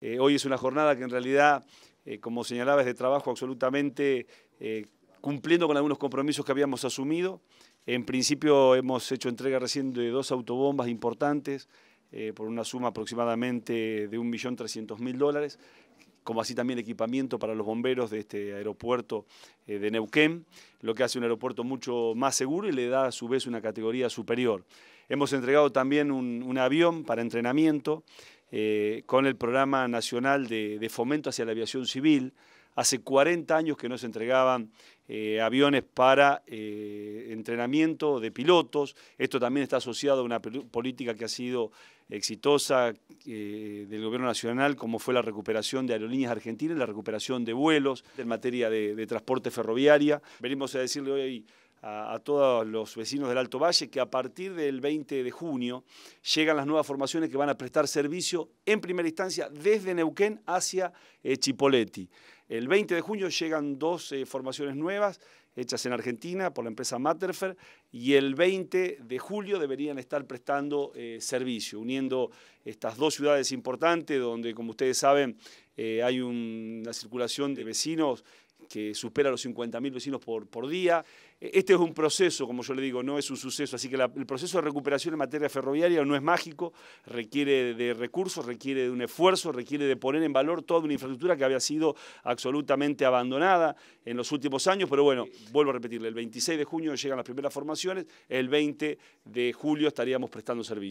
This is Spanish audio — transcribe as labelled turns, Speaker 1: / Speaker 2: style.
Speaker 1: Eh, hoy es una jornada que en realidad, eh, como señalaba, es de trabajo absolutamente eh, cumpliendo con algunos compromisos que habíamos asumido. En principio hemos hecho entrega recién de dos autobombas importantes por una suma aproximadamente de 1.300.000 dólares, como así también equipamiento para los bomberos de este aeropuerto de Neuquén, lo que hace un aeropuerto mucho más seguro y le da a su vez una categoría superior. Hemos entregado también un avión para entrenamiento, eh, con el Programa Nacional de, Fomento hacia la Aviación Civil. Hace 40 años que no se entregaban eh, aviones para eh, entrenamiento de pilotos. Esto también está asociado a una política que ha sido exitosa del Gobierno Nacional, como fue la recuperación de aerolíneas argentinas, la recuperación de vuelos en materia de, de transporte ferroviaria. Venimos a decirle hoy a, todos los vecinos del Alto Valle que a partir del 20 de junio llegan las nuevas formaciones que van a prestar servicio en primera instancia desde Neuquén hacia eh, Chipoleti. El 20 de junio llegan dos eh, formaciones nuevas hechas en Argentina por la empresa Matterfer y el 20 de julio deberían estar prestando eh, servicio, uniendo estas dos ciudades importantes donde, como ustedes saben, hay una circulación de vecinos que supera los 50.000 vecinos por, por, día. E-, este es un proceso, como yo le digo, no es un suceso, así que el proceso de recuperación en materia ferroviaria no es mágico, requiere de recursos, requiere de un esfuerzo, requiere de poner en valor toda una infraestructura que había sido absolutamente abandonada en los últimos años, pero bueno, vuelvo a repetirle, el 26 de junio llegan las primeras formaciones, el 20 de julio estaríamos prestando servicio.